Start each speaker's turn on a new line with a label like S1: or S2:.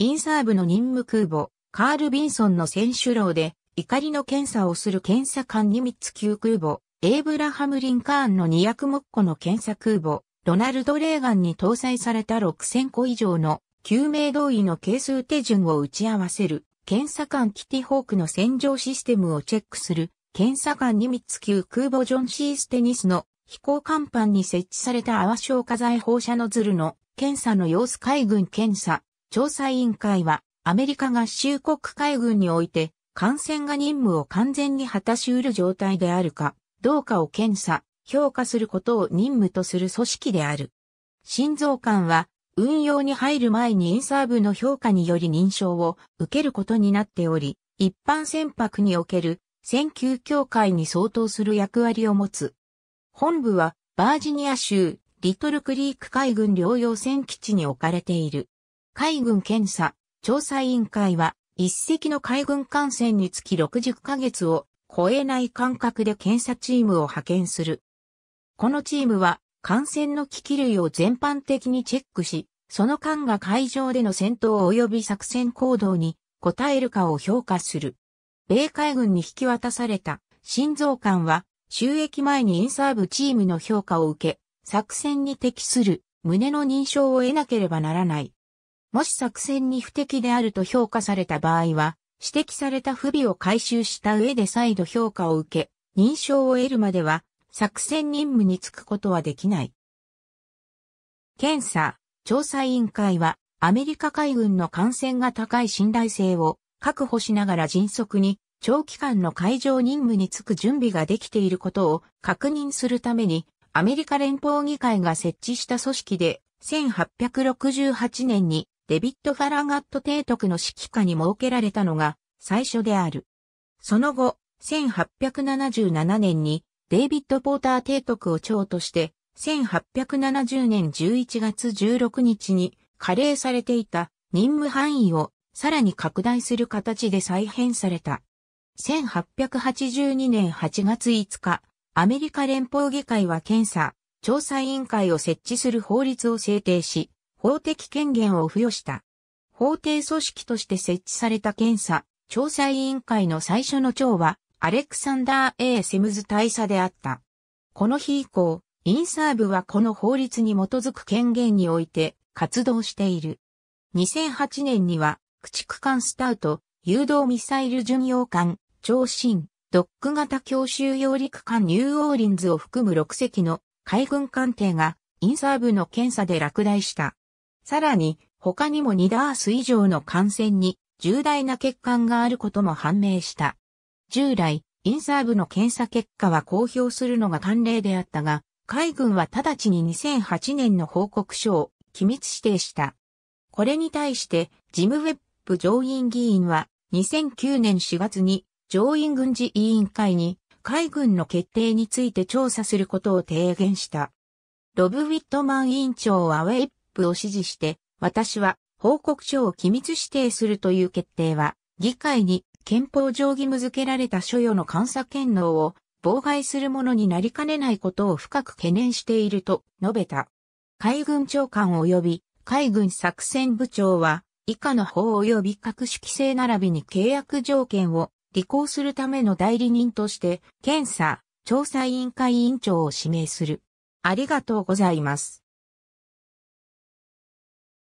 S1: インサーブの任務空母、カール・ビンソンの選手楼で、怒りの検査をする検査官ニミッツ級空母、エイブラハム・リンカーンの2 0目っ子の検査空母、ロナルド・レーガンに搭載された6000個以上の救命胴衣の係数手順を打ち合わせる、検査官キティホークの洗浄システムをチェックする、検査官ニミッツ級空母ジョン・シー・ステニスの飛行甲板に設置された泡消火剤放射のズルの検査の様子海軍検査調査委員会は、アメリカ合衆国海軍において、艦船が任務を完全に果たし得る状態であるか、どうかを検査、評価することを任務とする組織である。心臓艦は、運用に入る前にインサーブの評価により認証を受けることになっており、一般船舶における選級協会に相当する役割を持つ。本部はバージニア州リトルクリーク海軍療養船基地に置かれている。海軍検査、調査委員会は、一隻の海軍艦船につき60ヶ月を超えない間隔で検査チームを派遣する。このチームは、艦船の機器類を全般的にチェックし、その間が海上での戦闘及び作戦行動に応えるかを評価する。米海軍に引き渡された心臓艦は、収益前にインサーブチームの評価を受け、作戦に適する胸の認証を得なければならない。もし作戦に不適であると評価された場合は、指摘された不備を回収した上で再度評価を受け、認証を得るまでは、作戦任務に就くことはできない。検査、調査委員会は、アメリカ海軍の感染が高い信頼性を確保しながら迅速に長期間の海上任務に就く準備ができていることを確認するためにアメリカ連邦議会が設置した組織で1868年にデビッド・ファラガット提督の指揮下に設けられたのが最初である。その後、1877年にデイビッド・ポーター提督を長として、1870年11月16日に加齢されていた任務範囲をさらに拡大する形で再編された。1882年8月5日、アメリカ連邦議会は検査、調査委員会を設置する法律を制定し、法的権限を付与した。法定組織として設置された検査、調査委員会の最初の長は、アレクサンダー・ A・ セムズ大佐であった。この日以降、インサーブはこの法律に基づく権限において活動している。2008年には、駆逐艦スタウト、誘導ミサイル巡洋艦、長身、ドック型強襲揚陸艦ニューオーリンズを含む6隻の海軍艦艇がインサーブの検査で落第した。さらに、他にも2ダース以上の感染に重大な欠陥があることも判明した。従来、インサーブの検査結果は公表するのが慣例であったが、海軍は直ちに2008年の報告書を機密指定した。これに対して、ジム・ウェップ上院議員は、2009年4月に上院軍事委員会に海軍の決定について調査することを提言した。ロブ・ウィットマン委員長はウェップを支持して、私は報告書を機密指定するという決定は、議会に憲法上義務付けられた所与の監査権能を妨害するものになりかねないことを深く懸念していると述べた。海軍長官及び海軍作戦部長は以下の法及び各種規制並びに契約条件を履行するための代理人として検査調査委員会委員長を指名する。ありがとうございます。